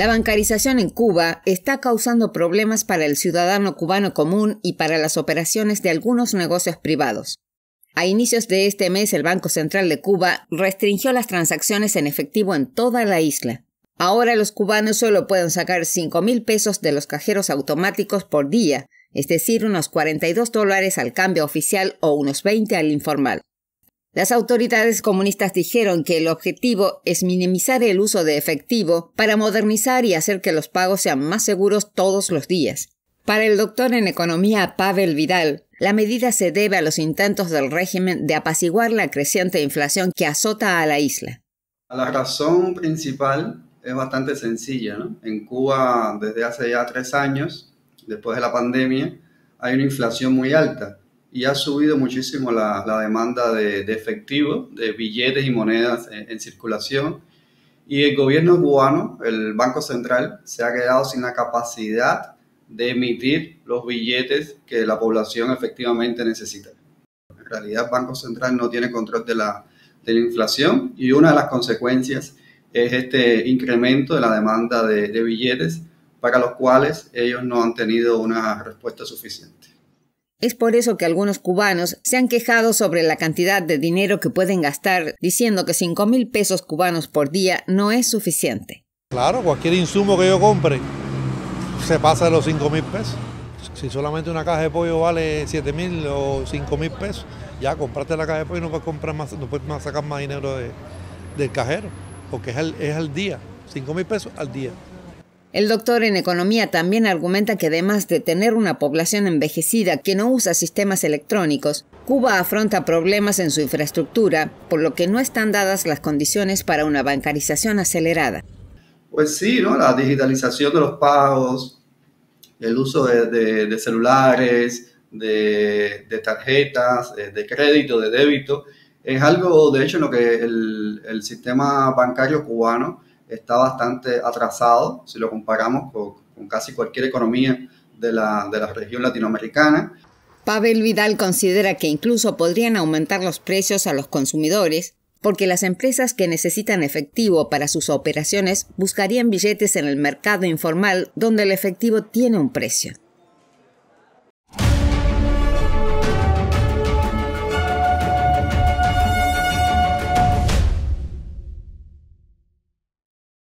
La bancarización en Cuba está causando problemas para el ciudadano cubano común y para las operaciones de algunos negocios privados. A inicios de este mes, el Banco Central de Cuba restringió las transacciones en efectivo en toda la isla. Ahora los cubanos solo pueden sacar 5 mil pesos de los cajeros automáticos por día, es decir, unos 42 dólares al cambio oficial o unos 20 al informal. Las autoridades comunistas dijeron que el objetivo es minimizar el uso de efectivo para modernizar y hacer que los pagos sean más seguros todos los días. Para el doctor en economía Pavel Vidal, la medida se debe a los intentos del régimen de apaciguar la creciente inflación que azota a la isla. La razón principal es bastante sencilla. ¿no? En Cuba, desde hace ya tres años, después de la pandemia, hay una inflación muy alta y ha subido muchísimo la, demanda de, efectivo, de billetes y monedas en, circulación. Y el gobierno cubano, el Banco Central, se ha quedado sin la capacidad de emitir los billetes que la población efectivamente necesita. En realidad, el Banco Central no tiene control de la, inflación y una de las consecuencias es este incremento de la demanda de billetes para los cuales ellos no han tenido una respuesta suficiente. Es por eso que algunos cubanos se han quejado sobre la cantidad de dinero que pueden gastar, diciendo que 5 mil pesos cubanos por día no es suficiente. Claro, cualquier insumo que yo compre se pasa de los 5 mil pesos. Si solamente una caja de pollo vale 7 mil o 5 mil pesos, ya compraste la caja de pollo y no puedes, comprar más, no puedes sacar más dinero del cajero, porque es al, es al día, 5 mil pesos al día. El doctor en economía también argumenta que además de tener una población envejecida que no usa sistemas electrónicos, Cuba afronta problemas en su infraestructura, por lo que no están dadas las condiciones para una bancarización acelerada. Pues sí, La digitalización de los pagos, el uso de, celulares, de, tarjetas, eh, de crédito, de débito, es algo, de hecho, en lo que el sistema bancario cubano está bastante atrasado si lo comparamos con, casi cualquier economía de la región latinoamericana. Pavel Vidal considera que incluso podrían aumentar los precios a los consumidores porque las empresas que necesitan efectivo para sus operaciones buscarían billetes en el mercado informal donde el efectivo tiene un precio.